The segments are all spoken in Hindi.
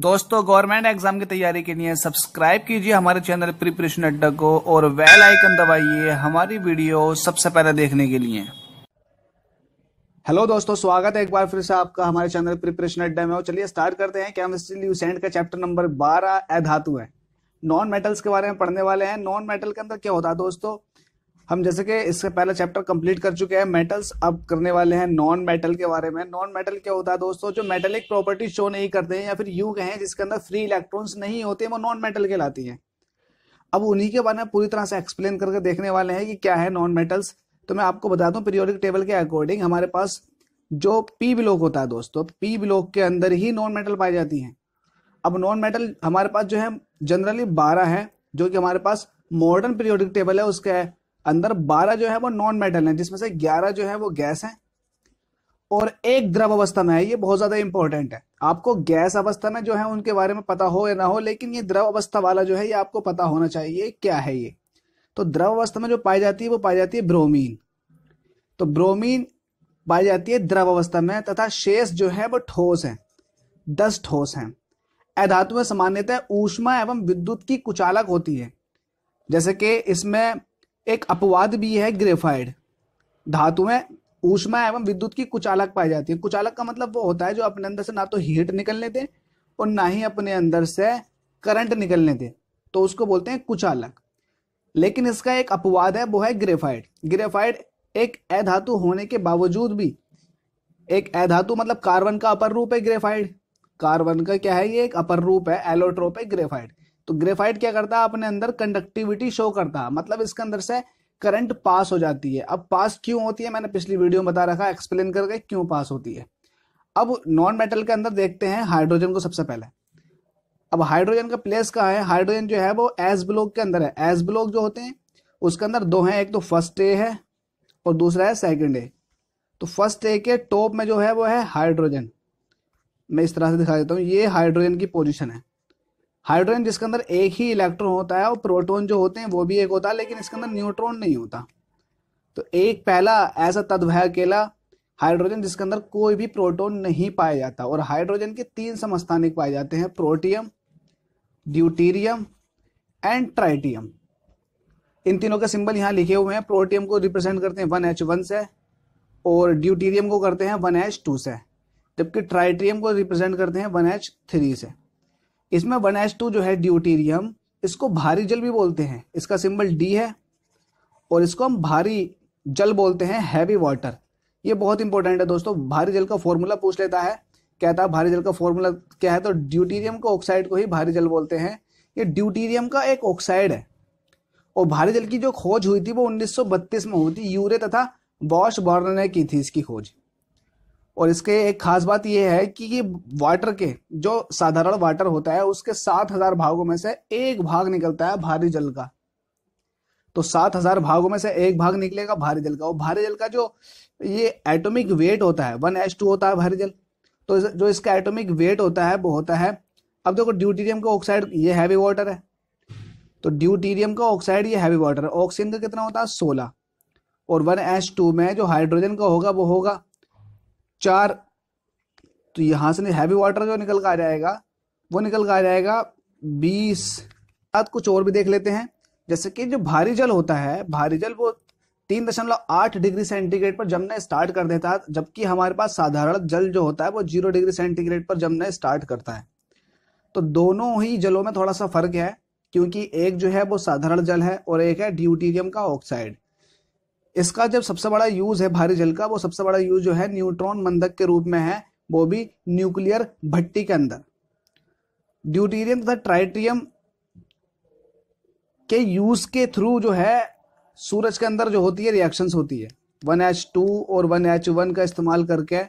दोस्तों गवर्नमेंट एग्जाम की तैयारी के लिए सब्सक्राइब कीजिए हमारे चैनल प्रिपरेशन अड्डा को और वेल आइकन दबाइए हमारी वीडियो सबसे पहले देखने के लिए हेलो दोस्तों स्वागत है एक बार फिर से आपका हमारे चैनल प्रिपरेशन अड्डा में और चलिए स्टार्ट करते हैं केमिस्ट्री ल्यूसेंट का चैप्टर नंबर बारह धातु है नॉन मेटल्स के बारे में पढ़ने वाले हैं नॉन मेटल के अंदर क्या होता है दोस्तों हम जैसे कि इससे पहला चैप्टर कंप्लीट कर चुके हैं मेटल्स अब करने वाले हैं नॉन मेटल के बारे में नॉन मेटल क्या होता है दोस्तों जो मेटलिक प्रॉपर्टी शो नहीं करते हैं या फिर यू कहें जिसके अंदर फ्री इलेक्ट्रॉन्स नहीं होते वो नॉन मेटल के लाती है अब उन्हीं के बारे में पूरी तरह से एक्सप्लेन करके देखने वाले हैं कि क्या है नॉन मेटल्स तो मैं आपको बता दूं पीरियोडिक टेबल के अकॉर्डिंग हमारे पास जो पी ब्लॉक होता है दोस्तों पी ब्लॉक के अंदर ही नॉन मेटल पाई जाती हैं अब नॉन मेटल हमारे पास जो है जनरली बारह है जो कि हमारे पास मॉडर्न पीरियोडिक टेबल है उसका है अंदर बारह जो है वो नॉन मेटल है जिसमें से ग्यारह जो है वो गैस है और एक द्रव अवस्था में है ये बहुत ज्यादा इंपॉर्टेंट है आपको गैस अवस्था में जो है उनके बारे में पता हो या ना हो लेकिन ये द्रव अवस्था वाला जो है ये आपको पता होना चाहिए क्या है ये तो द्रव अवस्था में जो पाई जाती है वो पाई जाती है ब्रोमीन तो ब्रोमीन पाई जाती है द्रव अवस्था में तथा शेष जो है वो ठोस है दस ठोस है अधातु में सामान्यतः ऊष्मा एवं विद्युत की कुचालक होती है जैसे कि इसमें एक अपवाद भी है ग्रेफाइड में ऊष्मा एवं विद्युत की कुचालक पाई जाती है कुचालक का मतलब वो होता है जो अपने अंदर से ना तो हीट निकलने दे और ना ही अपने अंदर से करंट निकलने दे तो उसको बोलते हैं कुचालक लेकिन इसका एक अपवाद है वो है ग्रेफाइड ग्रेफाइड एक अधातु होने के बावजूद भी एक अधातु मतलब कार्बन का अपर रूप है ग्रेफाइड कार्बन का क्या है ये एक अपर रूप है एलोट्रोप है ग्रेफाइड तो ग्रेफाइट क्या करता है अपने अंदर कंडक्टिविटी शो करता है मतलब इसके अंदर से करंट पास हो जाती है अब पास क्यों होती है मैंने पिछली वीडियो में बता रखा एक्सप्लेन करके क्यों पास होती है अब नॉन मेटल के अंदर देखते हैं हाइड्रोजन को सबसे पहले अब हाइड्रोजन का प्लेस कहाँ है हाइड्रोजन जो है वो एस ब्लॉक के अंदर है एस ब्लॉक जो होते हैं उसके अंदर दो हैं एक तो फर्स्ट ए है और दूसरा है सेकेंड ए तो फर्स्ट ए के टॉप में जो है वो है हाइड्रोजन मैं इस तरह से दिखा देता हूँ ये हाइड्रोजन की पोजिशन है हाइड्रोजन जिसके अंदर एक ही इलेक्ट्रॉन होता है और प्रोटॉन जो होते हैं वो भी एक होता है लेकिन इसके अंदर न्यूट्रॉन नहीं होता तो एक पहला ऐसा तत्व है अकेला हाइड्रोजन जिसके अंदर कोई भी प्रोटॉन नहीं पाया जाता और हाइड्रोजन के तीन समस्थानिक पाए जाते हैं प्रोटियम ड्यूटीरियम एंड ट्राइटियम इन तीनों के सिंबल यहाँ लिखे हुए हैं प्रोटियम को रिप्रेजेंट करते हैं वन एच वन से और ड्यूटीरियम को करते हैं वन एच टू से जबकि ट्राइटियम को रिप्रेजेंट करते हैं वन एच थ्री से इसमें वन एस टू जो है ड्यूटीरियम इसको भारी जल भी बोलते हैं इसका सिंबल डी है और इसको हम भारी जल बोलते हैं हैवी वाटर ये बहुत इंपॉर्टेंट है दोस्तों भारी जल का फॉर्मूला पूछ लेता है कहता है भारी जल का फॉर्मूला क्या है तो ड्यूटीरियम का ऑक्साइड को ही भारी जल बोलते हैं ये ड्यूटीरियम का एक ऑक्साइड है और भारी जल की जो खोज हुई थी वो 1932 में हुई थी यूरे तथा वॉश बॉर्नर ने की थी इसकी खोज और इसके एक खास बात यह है कि ये वाटर के जो साधारण वाटर होता है उसके सात हजार भागों में से एक भाग निकलता है भारी जल का तो सात हजार भागों में से एक भाग निकलेगा भारी जल का और भारी जल का जो ये एटॉमिक वेट होता है वन एच टू होता है भारी जल तो जो इसका एटॉमिक वेट होता है वो होता है अब देखो ड्यूटीरियम का ऑक्साइड ये हैवी वाटर है तो ड्यूटीरियम का ऑक्साइड ये हैवी वाटर है ऑक्सीजन का कितना होता है सोलह और वन एच टू में जो हाइड्रोजन का होगा वो होगा चार तो यहां से हैवी वाटर जो निकल कर आ जाएगा वो निकल कर आ जाएगा बीस अब कुछ और भी देख लेते हैं जैसे कि जो भारी जल होता है भारी जल वो तीन दशमलव आठ डिग्री सेंटीग्रेड पर जमना स्टार्ट कर देता है जबकि हमारे पास साधारण जल जो होता है वो जीरो डिग्री सेंटीग्रेड पर जमना स्टार्ट करता है तो दोनों ही जलों में थोड़ा सा फर्क है क्योंकि एक जो है वो साधारण जल है और एक है ड्यूटीरियम का ऑक्साइड इसका जब सबसे बड़ा यूज है भारी जल का वो सबसे बड़ा यूज जो है न्यूट्रॉन मंदक के रूप में है वो भी न्यूक्लियर भट्टी के अंदर ड्यूटीरियम तथा ट्राइट्रियम के यूज के थ्रू जो है सूरज के अंदर जो होती है रिएक्शन होती है वन एच टू और वन एच वन का इस्तेमाल करके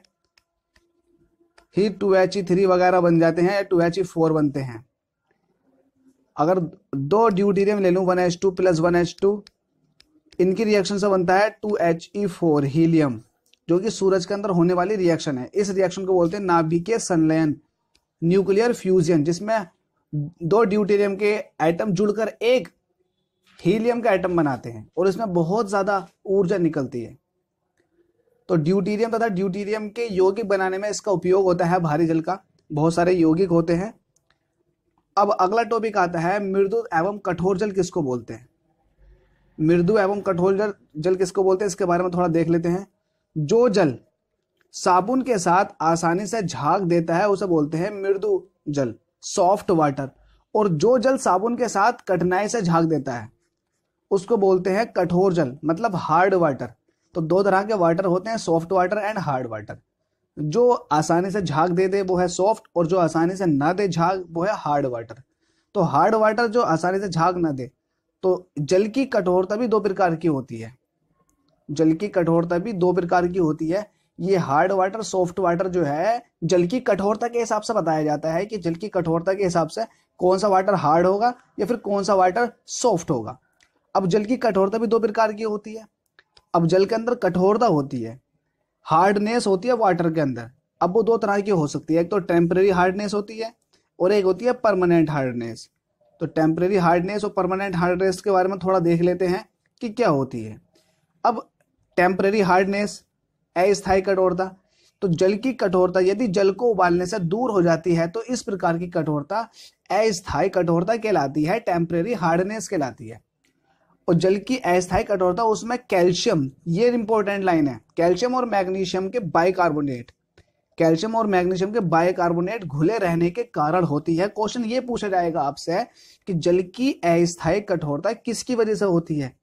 ही टू एच ई थ्री वगैरह बन जाते हैं या टू एच ई फोर बनते हैं अगर दो ड्यूटीरियम ले लू one H two plus one H two इनकी रिएक्शन से बनता है two H E four helium जो कि सूरज के अंदर होने वाली रिएक्शन है इस रिएक्शन को बोलते हैं नाभिकीय संलयन न्यूक्लियर फ्यूजन जिसमें दो ड्यूटेरियम के आइटम जुड़कर एक हीलियम का आइटम बनाते हैं और इसमें बहुत ज़्यादा ऊर्जा निकलती है तो ड्यूटीरियम तथा ड्यूटीरियम के यौगिक बनाने में इसका उपयोग होता है भारी जल का बहुत सारे यौगिक होते हैं अब अगला टॉपिक आता है मृदु एवं कठोर जल किसको बोलते हैं मृदु एवं कठोर जल जल किसको बोलते हैं इसके बारे में थोड़ा देख लेते हैं जो जल साबुन के साथ आसानी से झाग देता है उसे बोलते हैं मृदु जल सॉफ्ट वाटर और जो जल साबुन के साथ कठिनाई से झाग देता है उसको बोलते हैं कठोर जल मतलब हार्ड वाटर तो दो तरह के वाटर होते हैं soft water and hard water जो आसानी से झाग दे दे वो है सॉफ्ट और जो आसानी से ना दे झाग वो है हार्ड वाटर तो हार्ड वाटर जो आसानी से झाग ना दे तो जल की कठोरता भी दो प्रकार की होती है जल की कठोरता भी दो प्रकार की होती है ये हार्ड वाटर सॉफ्ट वाटर जो है जल की कठोरता के हिसाब से बताया जाता है कि जल की कठोरता के हिसाब से कौन सा वाटर हार्ड होगा या फिर कौन सा वाटर सॉफ्ट होगा अब जल की कठोरता भी दो प्रकार की होती है अब जल के अंदर कठोरता होती है हार्डनेस होती है वाटर के अंदर अब वो दो तरह की हो सकती है एक तो टेम्परेरी हार्डनेस होती है और एक होती है परमानेंट हार्डनेस तो टेम्प्रेरी हार्डनेस और परमानेंट हार्डनेस के बारे में थोड़ा देख लेते हैं कि क्या होती है अब टेम्प्रेरी हार्डनेस अस्थायी कठोरता तो जल की कठोरता यदि जल को उबालने से दूर हो जाती है तो इस प्रकार की कठोरता अस्थायी कठोरता कहलाती है टेम्परेरी हार्डनेस कहलाती है और जल की अस्थायी कठोरता उसमें कैल्शियम ये इंपॉर्टेंट लाइन है कैल्शियम और मैग्नीशियम के बाइकार्बोनेट कैल्शियम और मैग्नीशियम के बायकार्बोनेट घुले रहने के कारण होती है क्वेश्चन ये पूछा जाएगा आपसे कि जल की अस्थायी कठोरता किसकी वजह से होती है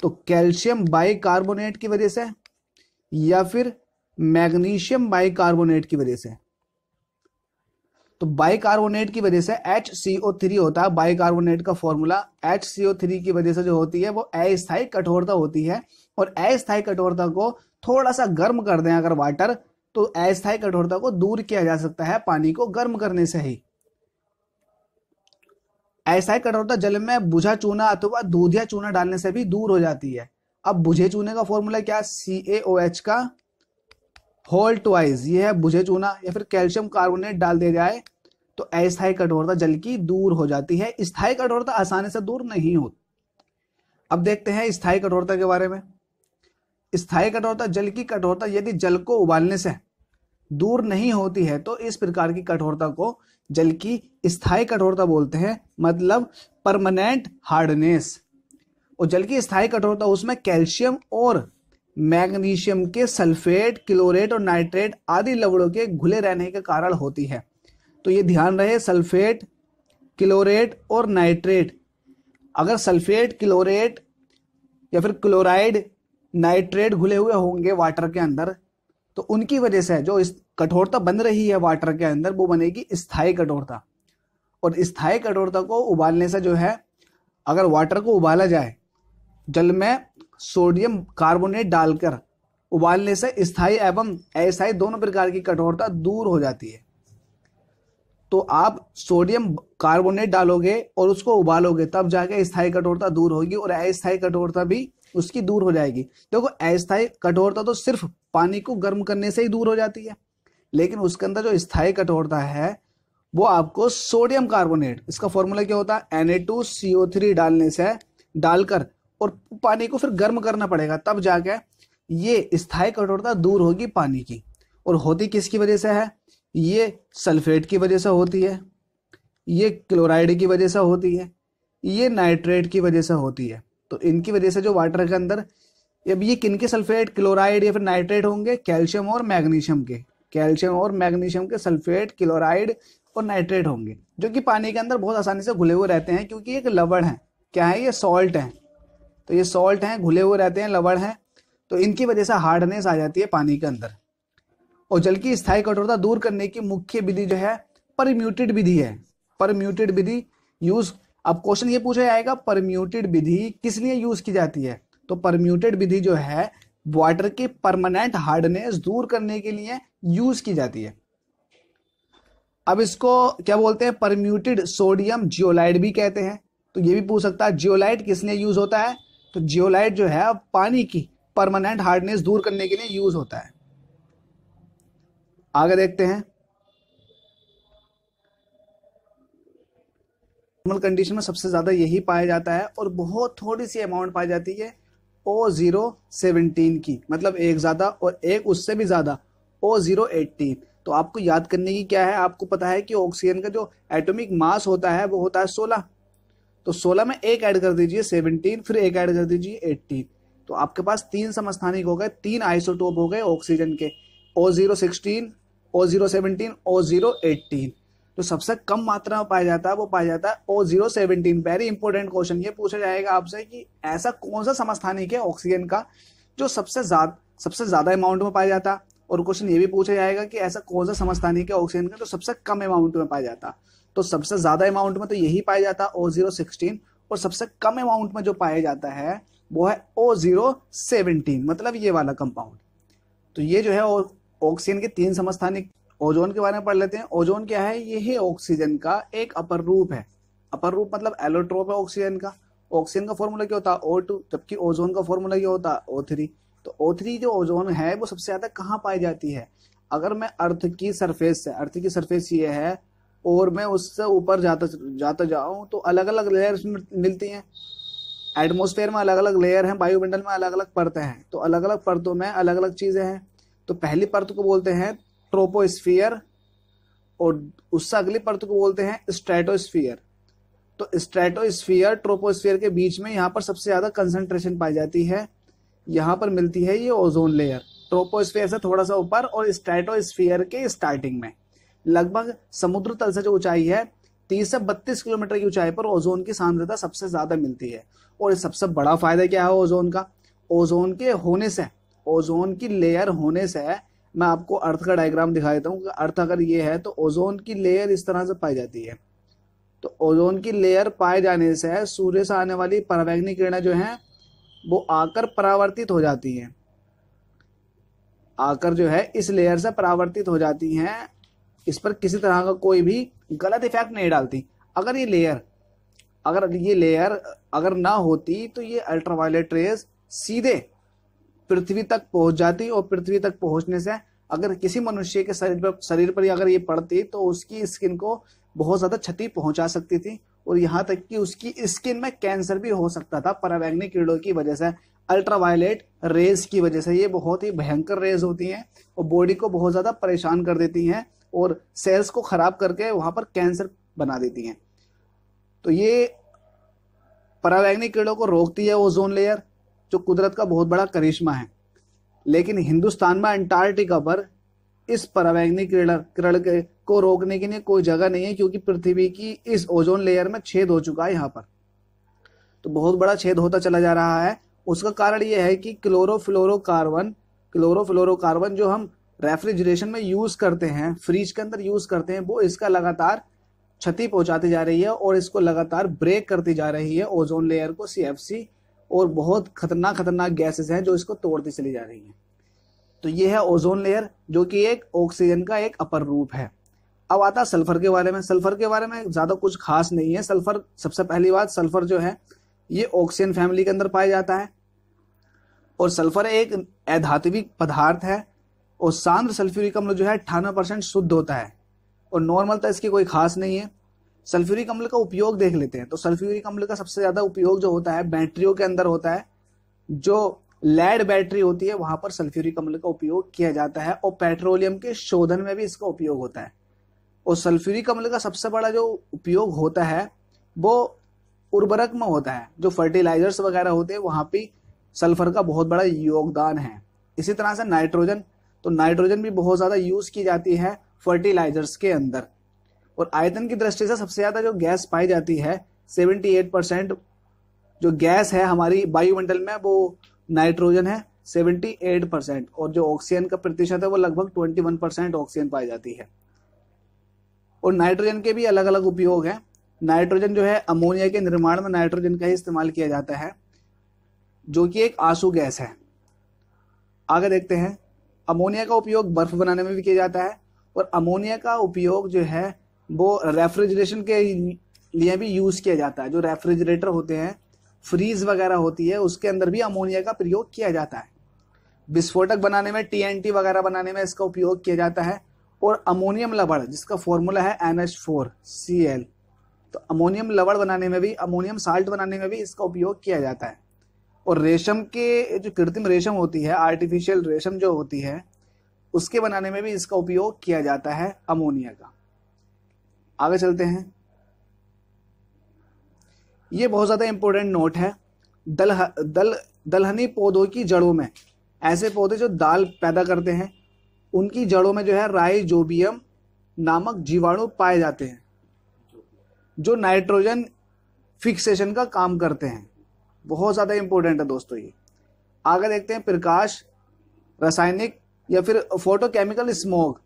तो कैल्शियम बाइकार्बोनेट की वजह से या फिर मैग्नीशियम बाइकार्बोनेट की वजह से तो बाइकार्बोनेट की वजह से एच थ्री होता है बाइकार्बोनेट का फॉर्मूला एच थ्री की वजह से जो होती है वो अस्थायी कठोरता होती है और अस्थायी कठोरता को थोड़ा सा गर्म कर दें अगर वाटर तो अस्थायी कठोरता को दूर किया जा सकता है पानी को गर्म करने से ही अस्थायी कठोरता जल में बुझा चूना अथवा दूधिया चूना डालने से भी दूर हो जाती है अब बुझे चूने का फॉर्मूला क्या सी ए ओ एच का होल ट्वाइस ये है बुझे चूना या फिर कैल्शियम कार्बोनेट डाल दिया जाए तो अस्थायी कठोरता जल की दूर हो जाती है स्थायी कठोरता आसानी से दूर नहीं होती अब देखते हैं स्थायी कठोरता के बारे में स्थायी कठोरता जल की कठोरता यदि जल को उबालने से दूर नहीं होती है तो इस प्रकार की कठोरता को जल की स्थायी कठोरता बोलते हैं मतलब परमानेंट हार्डनेस और जल की स्थायी कठोरता उसमें कैल्शियम और मैग्नीशियम के सल्फेट क्लोरेट और नाइट्रेट आदि लवणों के घुले रहने के कारण होती है तो ये ध्यान रहे सल्फेट क्लोरेट और नाइट्रेट अगर सल्फेट क्लोरेट या फिर क्लोराइड नाइट्रेट घुले हुए होंगे वाटर के अंदर तो उनकी वजह से जो इस कठोरता बन रही है वाटर के अंदर वो बनेगी स्थायी कठोरता और स्थायी कठोरता को उबालने से जो है अगर वाटर को उबाला जाए जल में सोडियम कार्बोनेट डालकर उबालने से स्थायी एवं अस्थायी दोनों प्रकार की कठोरता दूर हो जाती है तो आप सोडियम कार्बोनेट डालोगे और उसको उबालोगे तब जाके स्थायी कठोरता दूर होगी और अस्थायी कठोरता भी उसकी दूर हो जाएगी देखो अस्थायी कठोरता तो सिर्फ पानी को गर्म करने से ही दूर हो जाती है लेकिन उसके अंदर जो स्थायी कठोरता है वो आपको सोडियम कार्बोनेट इसका फॉर्मूला क्या होता है Na2CO3 डालने से डालकर और पानी को फिर गर्म करना पड़ेगा तब जाके ये स्थायी कठोरता दूर होगी पानी की और होती किसकी वजह से है ये सल्फेट की वजह से होती है ये क्लोराइड की वजह से होती है ये नाइट्रेट की वजह से होती है तो इनकी वजह से जो वाटर के अंदर अब ये किन के सल्फेट क्लोराइड या फिर नाइट्रेट होंगे कैल्शियम और मैग्नीशियम के कैल्शियम और मैग्नीशियम के सल्फेट क्लोराइड और नाइट्रेट होंगे जो कि पानी के अंदर बहुत आसानी से घुले हुए रहते हैं क्योंकि एक लवण है क्या है ये सॉल्ट है तो ये सॉल्ट हैं घुले हुए रहते हैं लवण हैं तो इनकी वजह से हार्डनेस आ जाती है पानी के अंदर और जल की स्थायी कठोरता दूर करने की मुख्य विधि जो है परम्यूटेड विधि है परम्यूटेड विधि यूज अब क्वेश्चन ये पूछा जाएगा परम्यूटेड विधि किस लिए यूज की जाती है तो परम्यूटेड विधि जो है वाटर के परमानेंट हार्डनेस दूर करने के लिए यूज की जाती है अब इसको क्या बोलते हैं परम्यूटेड सोडियम जियोलाइट भी कहते हैं तो ये भी पूछ सकता है जियोलाइट किस लिए यूज होता है तो जियोलाइट जो है पानी की परमानेंट हार्डनेस दूर करने के लिए यूज होता है आगे देखते हैं नॉर्मल कंडीशन में सबसे ज़्यादा यही पाया जाता है और बहुत थोड़ी सी अमाउंट पाई जाती है ओ ज़ीरो सेवनटीन की मतलब एक ज़्यादा और एक उससे भी ज़्यादा ओ ज़ीरो एट्टीन तो आपको याद करने की क्या है आपको पता है कि ऑक्सीजन का जो एटॉमिक मास होता है वो होता है सोलह तो सोलह में एक ऐड कर दीजिए सेवनटीन फिर एक ऐड कर दीजिए एट्टीन तो आपके पास तीन समस्थानिक हो गए तीन आइसोटोप हो गए ऑक्सीजन के O zero sixteen O zero seventeen O zero eighteen तो सबसे कम मात्रा में पाया जाता है वो पाया जाता है O zero seventeen very important question ये पूछा जाएगा आपसे कि ऐसा कौन सा समस्थानिक है ऑक्सीजन का जो सबसे ज्यादा सबसे ज्यादा अमाउंट में पाया जाता और क्वेश्चन ये भी पूछा जाएगा कि ऐसा कौन सा समस्थानिक है ऑक्सीजन का जो सबसे कम अमाउंट में पाया जाता तो सबसे ज्यादा अमाउंट में तो यही पाया जाता ओ जीरो सिक्सटीन और सबसे कम अमाउंट में जो पाया जाता है वो है ओ जीरो सेवनटीन मतलब ये वाला कंपाउंड तो ये जो है ऑक्सीजन के तीन समस्थानिक ओजोन के बारे में पढ़ लेते हैं ओजोन क्या है है ऑक्सीजन का एक अपर रूप है अपर रूप मतलब एलोट्रोप है ऑक्सीजन का ऑक्सीजन का फॉर्मूला क्या होता है ओ टू जबकि ओजोन का फॉर्मूला क्या होता है ओ थ्री तो ओ थ्री जो ओजोन है वो सबसे ज्यादा कहाँ पाई जाती है अगर मैं अर्थ की सरफेस से अर्थ की सरफेस ये है और मैं उससे ऊपर जाता जाता जाऊँ तो अलग अलग लेयर मिलती हैं एटमोसफेयर में अलग अलग लेयर हैं वायुमंडल में अलग अलग परतें हैं तो अलग अलग परतों में अलग अलग चीज़ें हैं तो पहली परत को बोलते हैं ट्रोपोस्फियर और उससे अगली परत को बोलते हैं स्ट्रेटोस्फियर तो स्ट्रेटोस्फियर ट्रोपोस्फियर के बीच में यहाँ पर सबसे ज्यादा कंसंट्रेशन पाई जाती है यहाँ पर मिलती है ये ओजोन लेयर ट्रोपोस्फियर से थोड़ा सा ऊपर और स्ट्रेटोस्फियर के स्टार्टिंग में लगभग समुद्र तल से जो ऊंचाई है तीस से बत्तीस किलोमीटर की ऊंचाई पर ओजोन की सांद्रता सबसे ज्यादा मिलती है और सबसे बड़ा फायदा क्या है ओजोन का ओजोन के होने से ओजोन की लेयर होने से मैं आपको अर्थ का डायग्राम दिखा देता हूँ अर्थ अगर ये है तो ओजोन की लेयर इस तरह से पाई जाती है तो ओजोन की लेयर पाए जाने से सूर्य से आने वाली परावैग्नि किरणें जो हैं वो आकर परावर्तित हो जाती हैं आकर जो है इस लेयर से परावर्तित हो जाती हैं इस पर किसी तरह का कोई भी गलत इफेक्ट नहीं डालती अगर ये लेयर अगर ये लेयर अगर ना होती तो ये अल्ट्रावायलेट रेज सीधे पृथ्वी तक पहुंच जाती और पृथ्वी तक पहुंचने से अगर किसी मनुष्य के शरीर पर शरीर पर अगर ये पड़ती तो उसकी स्किन को बहुत ज़्यादा क्षति पहुंचा सकती थी और यहाँ तक कि उसकी स्किन में कैंसर भी हो सकता था परावैग्निक कीड़ों की वजह से अल्ट्रावायलेट रेज की वजह से ये बहुत ही भयंकर रेज होती हैं और बॉडी को बहुत ज़्यादा परेशान कर देती हैं और सेल्स को ख़राब करके वहाँ पर कैंसर बना देती हैं तो ये परावैग्निक कीड़ों को रोकती है ओजोन लेयर जो कुदरत का बहुत बड़ा करिश्मा है लेकिन हिंदुस्तान में अंटार्कटिका पर इस परावैग्निक किरण के को रोकने के लिए कोई जगह नहीं है क्योंकि पृथ्वी की इस ओजोन लेयर में छेद हो चुका है यहाँ पर तो बहुत बड़ा छेद होता चला जा रहा है उसका कारण यह है कि क्लोरोफ्लोरोकार्बन क्लोरोफ्लोरोकार्बन जो हम रेफ्रिजरेशन में यूज़ करते हैं फ्रीज के अंदर यूज़ करते हैं वो इसका लगातार क्षति पहुंचाती जा रही है और इसको लगातार ब्रेक करती जा रही है ओजोन लेयर को सी और बहुत खतरनाक खतरनाक गैसेस हैं जो इसको तोड़ती चली जा रही हैं तो ये है ओजोन लेयर जो कि एक ऑक्सीजन का एक अपर रूप है अब आता सल्फर के बारे में सल्फर के बारे में ज़्यादा कुछ खास नहीं है सल्फर सबसे पहली बात सल्फर जो है ये ऑक्सीजन फैमिली के अंदर पाया जाता है और सल्फर एक अधात्विक पदार्थ है और सांद्र सल्फ्यूरिक अम्ल जो है अट्ठानवे परसेंट शुद्ध होता है और नॉर्मल तो इसकी कोई खास नहीं है सल्फ्यूरिक अम्ल का उपयोग देख लेते हैं तो सल्फ्यूरिक अम्ल का सबसे ज्यादा उपयोग जो होता है बैटरियों के अंदर होता है जो लेड बैटरी होती है वहां पर सल्फ्यूरिक अम्ल का उपयोग किया जाता है और पेट्रोलियम के शोधन में भी इसका उपयोग होता है और सल्फ्यूरिक अम्ल का सबसे बड़ा जो उपयोग होता है वो उर्वरक में होता है जो फर्टिलाइजर्स वगैरह होते हैं वहाँ पे सल्फर का बहुत बड़ा योगदान है इसी तरह से नाइट्रोजन तो नाइट्रोजन भी बहुत ज़्यादा यूज़ की जाती है फर्टिलाइजर्स के अंदर और आयतन की दृष्टि से सबसे ज्यादा जो गैस पाई जाती है 78 परसेंट जो गैस है हमारी वायुमंडल में वो नाइट्रोजन है 78 परसेंट और जो ऑक्सीजन का प्रतिशत है वो लगभग 21 परसेंट ऑक्सीजन पाई जाती है और नाइट्रोजन के भी अलग अलग उपयोग हैं नाइट्रोजन जो है अमोनिया के निर्माण में नाइट्रोजन का ही इस्तेमाल किया जाता है जो कि एक आंसू गैस है आगे देखते हैं अमोनिया का उपयोग बर्फ बनाने में भी किया जाता है और अमोनिया का उपयोग जो है वो रेफ्रिजरेशन के लिए भी यूज किया जाता है जो रेफ्रिजरेटर होते हैं फ्रीज वगैरह होती है उसके अंदर भी अमोनिया का प्रयोग किया जाता है विस्फोटक बनाने में टीएनटी वगैरह बनाने में इसका उपयोग किया जाता है और अमोनियम लवड़ जिसका फॉर्मूला है N H four C L तो अमोनियम लवड़ बनाने में भी अमोनियम साल्ट बनाने में भी इसका उपयोग किया जाता है और रेशम के जो कृत्रिम रेशम होती है आर्टिफिशियल रेशम जो होती है उसके बनाने में भी इसका उपयोग किया जाता है अमोनिया का आगे चलते हैं ये बहुत ज़्यादा इम्पोर्टेंट नोट है दल दल दलहनी पौधों की जड़ों में ऐसे पौधे जो दाल पैदा करते हैं उनकी जड़ों में जो है राइजोबियम नामक जीवाणु पाए जाते हैं जो नाइट्रोजन फिक्सेशन का काम करते हैं बहुत ज़्यादा इंपॉर्टेंट है दोस्तों ये आगे देखते हैं प्रकाश रासायनिक या फिर फोटोकेमिकल स्मोक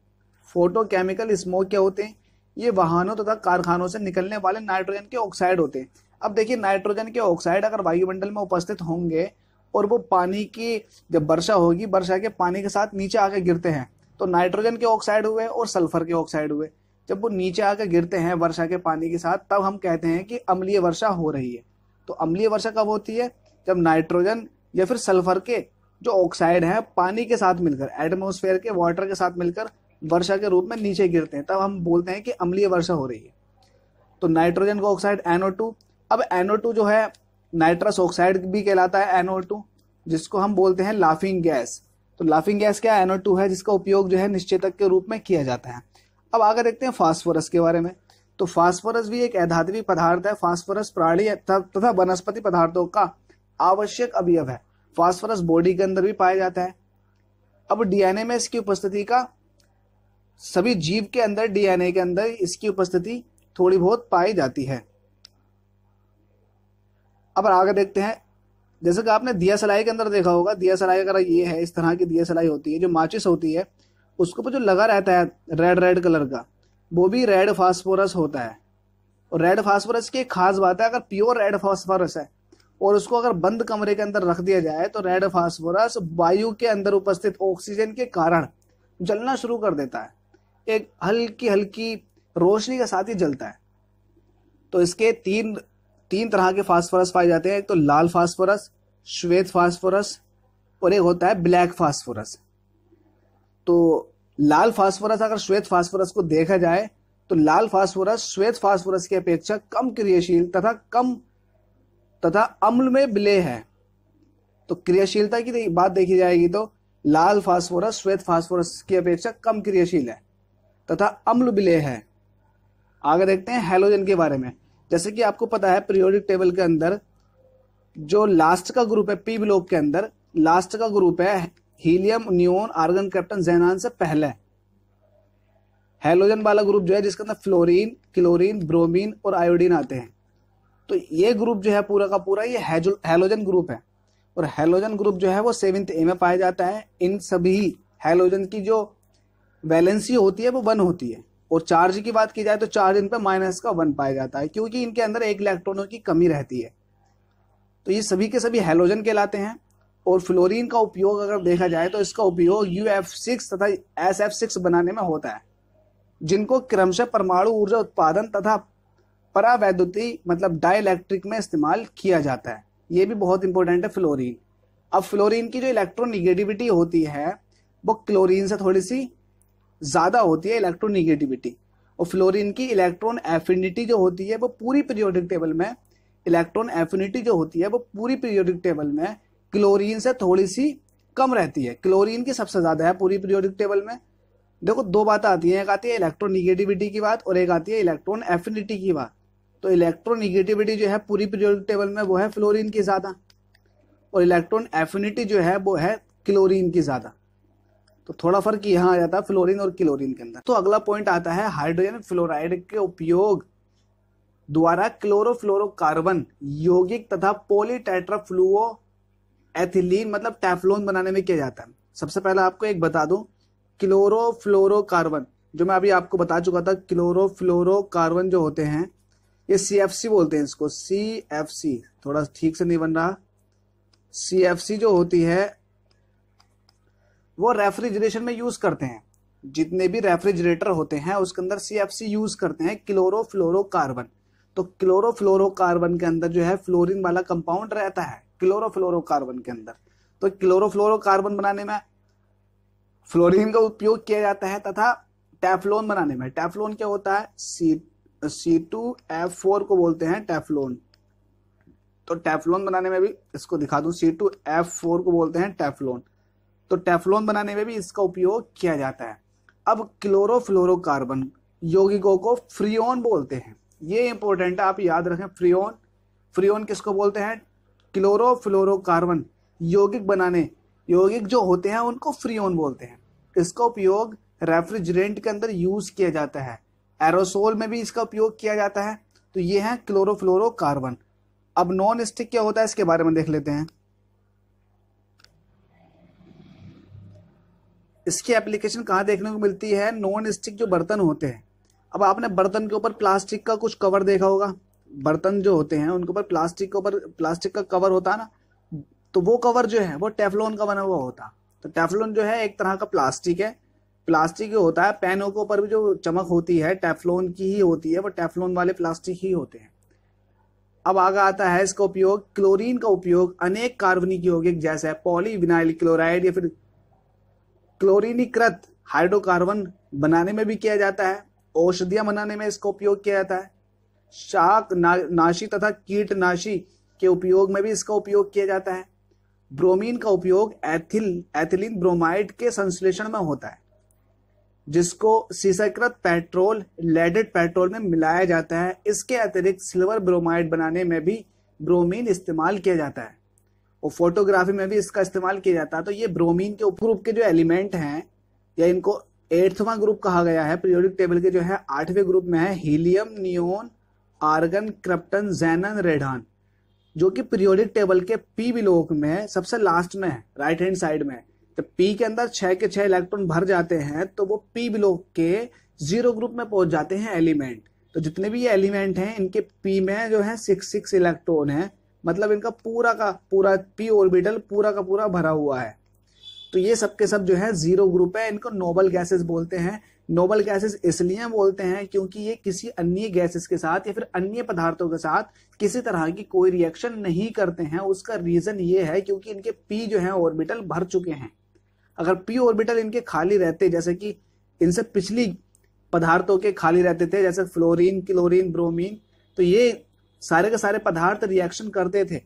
फोटोकेमिकल स्मोक क्या होते हैं ये वाहनों तथा कारखानों से निकलने वाले नाइट्रोजन के ऑक्साइड होते हैं अब देखिए नाइट्रोजन के ऑक्साइड अगर वायुमंडल में उपस्थित होंगे और वो पानी की जब वर्षा होगी वर्षा के पानी के साथ नीचे आके गिरते हैं तो नाइट्रोजन के ऑक्साइड हुए और सल्फर के ऑक्साइड हुए जब वो नीचे आके गिरते हैं वर्षा के पानी के साथ तब हम कहते हैं कि अम्लीय वर्षा हो रही है तो अम्लीय वर्षा कब होती है जब नाइट्रोजन या फिर सल्फर के जो ऑक्साइड है पानी के साथ मिलकर एटमोसफेयर के वाटर के साथ मिलकर वर्षा के रूप में नीचे गिरते हैं तब हम बोलते हैं कि अम्लीय वर्षा हो रही है तो नाइट्रोजन का ऑक्साइड एनओ अब एनओ जो है नाइट्रस ऑक्साइड भी कहलाता है एनओ जिसको हम बोलते हैं लाफिंग गैस तो लाफिंग गैस क्या एनओ है जिसका उपयोग जो है निश्चेतक के रूप में किया जाता है अब आगे देखते हैं फास्फोरस के बारे में तो फास्फोरस भी एक धातविक पदार्थ है फास्फोरस प्राणी तथा वनस्पति पदार्थों का आवश्यक अवयव है फास्फोरस बॉडी के अंदर भी पाया जाता है अब डीएनए में इसकी उपस्थिति का सभी जीव के अंदर डीएनए के अंदर इसकी उपस्थिति थोड़ी बहुत पाई जाती है अब आगे देखते हैं जैसे कि आपने दिया सलाई के अंदर देखा होगा दिया सलाई अगर ये है इस तरह की दिया सलाई होती है जो माचिस होती है उसके ऊपर जो लगा रहता है रेड रेड कलर का वो भी रेड फास्फोरस होता है और रेड फास्फोरस की एक खास बात है अगर प्योर रेड फास्फोरस है और उसको अगर बंद कमरे के अंदर रख दिया जाए तो रेड फास्फोरस वायु के अंदर उपस्थित ऑक्सीजन के कारण जलना शुरू कर देता है एक हल्की हल्की रोशनी के साथ ही जलता है तो इसके तीन तीन तरह के फास्फोरस पाए जाते हैं एक तो लाल फास्फोरस श्वेत फास्फोरस और एक होता है ब्लैक फास्फोरस तो लाल फास्फोरस अगर श्वेत फास्फोरस को देखा जाए तो लाल फास्फोरस श्वेत फास्फोरस की अपेक्षा कम क्रियाशील तथा कम तथा अम्ल में बिले है तो क्रियाशीलता की बात देखी जाएगी तो लाल फास्फोरस श्वेत फास्फोरस की अपेक्षा कम क्रियाशील है तथा अम्ल विलय है आगे देखते हैं हेलोजन के बारे में जैसे कि आपको पता है पीरियोडिक टेबल के अंदर जो लास्ट का ग्रुप है पी ब्लॉक के अंदर लास्ट का ग्रुप है हीलियम न्यून आर्गन कैप्टन जैनान से पहले हेलोजन वाला ग्रुप जो है जिसके अंदर फ्लोरीन क्लोरीन ब्रोमीन और आयोडीन आते हैं तो ये ग्रुप जो है पूरा का पूरा ये हेलोजन ग्रुप है और हेलोजन ग्रुप जो है वो सेवेंथ ए में पाया जाता है इन सभी हेलोजन की जो वैलेंसी होती है वो वन होती है और चार्ज की बात की जाए तो चार्ज इन पर माइनस का वन पाया जाता है क्योंकि इनके अंदर एक इलेक्ट्रॉनों की कमी रहती है तो ये सभी के सभी हेलोजन कहलाते हैं और फ्लोरीन का उपयोग अगर देखा जाए तो इसका उपयोग यू एफ सिक्स तथा एस एफ सिक्स बनाने में होता है जिनको क्रमशः परमाणु ऊर्जा उत्पादन तथा परावैद्युति मतलब डाइलेक्ट्रिक में इस्तेमाल किया जाता है ये भी बहुत इंपॉर्टेंट है फ्लोरीन अब फ्लोरीन की जो इलेक्ट्रोनिगेटिविटी होती है वो क्लोरीन से थोड़ी सी ज़्यादा होती है इलेक्ट्रोनिगेटिविटी और फ्लोरिन की इलेक्ट्रॉन एफिनिटी जो होती है वो पूरी पीरियोडिक टेबल में इलेक्ट्रॉन एफिनिटी जो होती है वो पूरी पीरियोडिक टेबल में क्लोरीन से थोड़ी सी कम रहती है क्लोरीन की सबसे ज़्यादा है पूरी पीरियोडिक टेबल में देखो दो बातें आती हैं एक आती है इलेक्ट्रोनिगेटिविटी की बात और एक आती है इलेक्ट्रॉन एफिनिटी की बात तो इलेक्ट्रोनिगेटिविटी जो है पूरी पीरियोडिक टेबल में वो है फ्लोरिन की ज़्यादा और इलेक्ट्रॉन एफिनिटी जो है वो है क्लोरीन की ज़्यादा तो थोड़ा फर्क यहाँ आ जाता है फ्लोरिन और क्लोरिन के अंदर तो अगला पॉइंट आता है हाइड्रोजन फ्लोराइड के उपयोग द्वारा क्लोरोफ्लोरोकार्बन यौगिक तथा पोलीटेट्राफ्लुओ एथिलीन मतलब टेफ्लोन बनाने में किया जाता है सबसे पहले आपको एक बता दूं क्लोरोफ्लोरोकार्बन जो मैं अभी आपको बता चुका था क्लोरोफ्लोरोकार्बन जो होते हैं ये सी बोलते हैं इसको सी थोड़ा ठीक से नहीं बन रहा सी जो होती है वो रेफ्रिजरेशन में यूज करते हैं जितने भी रेफ्रिजरेटर होते हैं उसके अंदर सी यूज करते हैं क्लोरोफ्लोरोकार्बन तो क्लोरोफ्लोरोकार्बन के अंदर जो है फ्लोरिन वाला कंपाउंड रहता है क्लोरोफ्लोरोकार्बन के अंदर तो क्लोरोफ्लोरोकार्बन बनाने में फ्लोरिन का उपयोग किया जाता है तथा टेफ्लोन बनाने में टेफ्लोन क्या होता है C C two F four को बोलते हैं टेफ्लोन तो टेफ्लोन बनाने में भी इसको दिखा दू सी टू एफ फोर को बोलते हैं टेफ्लोन तो टेफ्लॉन बनाने में भी इसका उपयोग किया जाता है अब क्लोरोफ्लोरोकार्बन यौगिकों को फ्रियोन बोलते हैं ये इंपॉर्टेंट है आप याद रखें फ्रियोन फ्रियोन किसको बोलते हैं क्लोरोफ्लोरोकार्बन यौगिक बनाने यौगिक जो होते हैं उनको फ्रियोन बोलते हैं इसका उपयोग रेफ्रिजरेंट के अंदर यूज किया जाता है एरोसोल में भी इसका उपयोग किया जाता है तो ये है क्लोरोफ्लोरोकार्बन अब नॉन स्टिक क्या होता है इसके बारे में देख लेते हैं इसकी एप्लीकेशन कहाँ देखने को मिलती है नॉन स्टिक जो बर्तन होते हैं अब आपने बर्तन के ऊपर प्लास्टिक का कुछ कवर देखा होगा बर्तन जो होते हैं उनके ऊपर प्लास्टिक के ऊपर प्लास्टिक का कवर होता है ना तो वो कवर जो है वो टेफलोन का बना हुआ होता तो टेफलोन जो है एक तरह का प्लास्टिक है प्लास्टिक होता है पेनों के ऊपर भी जो चमक होती है टेफलोन की ही होती है वो टेफलोन वाले प्लास्टिक ही होते हैं अब आगे आता है इसका उपयोग क्लोरीन का उपयोग अनेक कार्बनिक यौगिक जैसे पॉलीविनाइल क्लोराइड या फिर क्लोरीनीकृत हाइड्रोकार्बन बनाने में भी किया जाता है औषधियां बनाने में इसका उपयोग किया जाता है शाक ना, नाशी तथा कीटनाशी के उपयोग में भी इसका उपयोग किया जाता है ब्रोमीन का उपयोग एथिल एथिलीन ब्रोमाइड के संश्लेषण में होता है जिसको सीसाकृत पेट्रोल लेडेड पेट्रोल में मिलाया जाता है इसके अतिरिक्त सिल्वर ब्रोमाइड बनाने में भी ब्रोमीन इस्तेमाल किया जाता है और फोटोग्राफी में भी इसका इस्तेमाल किया जाता है तो ये ब्रोमीन के उपग्रुप के जो एलिमेंट हैं या इनको एट्थवा ग्रुप कहा गया है पीरियोडिक टेबल के जो है आठवें ग्रुप में है helium neon argon krypton xenon radon जो कि पीरियोडिक टेबल के पी विलोक में सबसे लास्ट में है राइट हैंड साइड में तो पी के अंदर छह के छह इलेक्ट्रॉन भर जाते हैं तो वो पी विलोक के जीरो ग्रुप में पहुंच जाते हैं एलिमेंट तो जितने भी ये एलिमेंट हैं इनके पी में जो है सिक्स सिक्स इलेक्ट्रॉन है मतलब इनका पूरा का पूरा पी ऑर्बिटल पूरा का पूरा भरा हुआ है तो ये सब के सब जो है जीरो ग्रुप है इनको नोबल गैसेस बोलते हैं नोबल गैसेस इसलिए बोलते हैं क्योंकि ये किसी अन्य गैसेस के साथ या फिर अन्य पदार्थों के साथ किसी तरह की कोई रिएक्शन नहीं करते हैं उसका रीजन ये है क्योंकि इनके पी जो है ऑर्बिटल भर चुके हैं अगर पी ऑर्बिटल इनके खाली रहते जैसे कि इनसे पिछली पदार्थों के खाली रहते थे जैसे फ्लोरीन क्लोरीन ब्रोमीन तो ये सारे के सारे पदार्थ रिएक्शन करते थे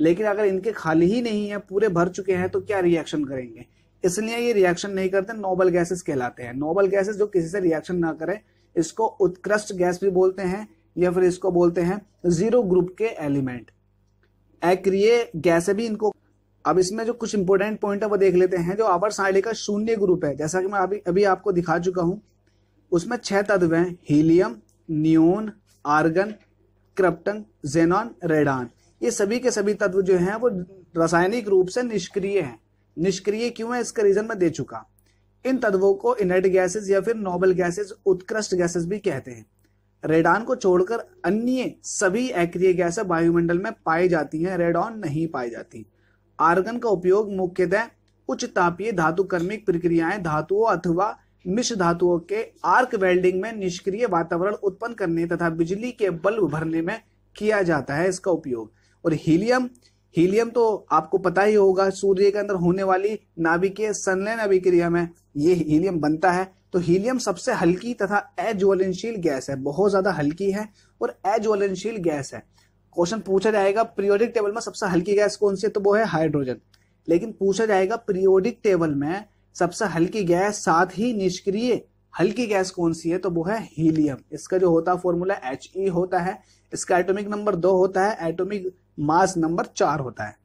लेकिन अगर इनके खाली ही नहीं है पूरे भर चुके हैं तो क्या रिएक्शन करेंगे इसलिए ये रिएक्शन नहीं करते नोबल गैसेस कहलाते हैं नोबल गैसेस जो किसी से रिएक्शन ना करें इसको उत्कृष्ट गैस भी बोलते हैं या फिर इसको बोलते हैं जीरो ग्रुप के एलिमेंट एक्रिय गैसे भी इनको अब इसमें जो कुछ इंपोर्टेंट पॉइंट है वो देख लेते हैं जो आवर साइडी का शून्य ग्रुप है जैसा कि मैं अभी अभी आपको दिखा चुका हूं उसमें छह तत्व हैं हीलियम न्यून आर्गन क्रप्टन जेनॉन रेडान ये सभी के सभी तत्व जो हैं वो रासायनिक रूप से निष्क्रिय हैं निष्क्रिय क्यों है इसका रीजन मैं दे चुका इन तत्वों को इनर्ट गैसेस या फिर नोबल गैसेस उत्कृष्ट गैसेस भी कहते हैं रेडान को छोड़कर अन्य सभी एक्रिय गैसें वायुमंडल में पाई जाती हैं रेडॉन नहीं पाई जाती आर्गन का उपयोग मुख्यतः उच्च तापीय धातु कर्मिक प्रक्रियाएं धातुओं अथवा मिश्र धातुओं के आर्क वेल्डिंग में निष्क्रिय वातावरण उत्पन्न करने तथा बिजली के बल्ब भरने में किया जाता है इसका उपयोग और हीलियम हीलियम तो आपको पता ही होगा सूर्य के अंदर होने वाली नाभिकीय संलयन अभिक्रिया में ये हीलियम बनता है तो हीलियम सबसे हल्की तथा अज्वलनशील गैस है बहुत ज्यादा हल्की है और अज्वलनशील गैस है क्वेश्चन पूछा जाएगा पीरियोडिक टेबल में सबसे हल्की गैस कौन सी है तो वो है हाइड्रोजन लेकिन पूछा जाएगा पीरियोडिक टेबल में सबसे हल्की गैस साथ ही निष्क्रिय हल्की गैस कौन सी है तो वो है हीलियम इसका जो होता है फॉर्मूला एच ई होता है इसका एटॉमिक नंबर दो होता है एटॉमिक मास नंबर चार होता है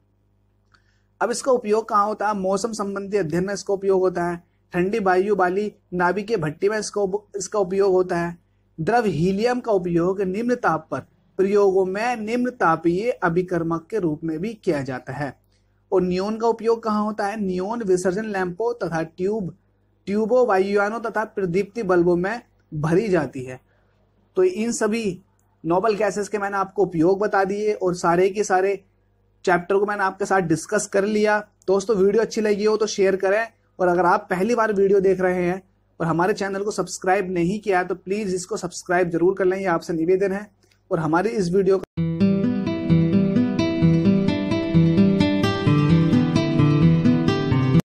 अब इसका उपयोग कहाँ होता है मौसम संबंधी अध्ययन में इसका उपयोग होता है ठंडी वायु वाली नाभिक भट्टी में इसका इसका उपयोग होता है द्रव हीलियम का उपयोग निम्न ताप पर प्रयोगों में निम्न तापीय अभिकर्मक के रूप में भी किया जाता है और नियोन का उपयोग कहाँ होता है नियोन विसर्जन लैंपों तथा ट्यूब ट्यूबों वायुयानों तथा प्रदीप्ति बल्बों में भरी जाती है तो इन सभी नोबल गैसेस के मैंने आपको उपयोग बता दिए और सारे के सारे चैप्टर को मैंने आपके साथ डिस्कस कर लिया दोस्तों वीडियो अच्छी लगी हो तो शेयर करें और अगर आप पहली बार वीडियो देख रहे हैं और हमारे चैनल को सब्सक्राइब नहीं किया तो प्लीज़ इसको सब्सक्राइब जरूर कर लें ये आपसे निवेदन है और हमारी इस वीडियो का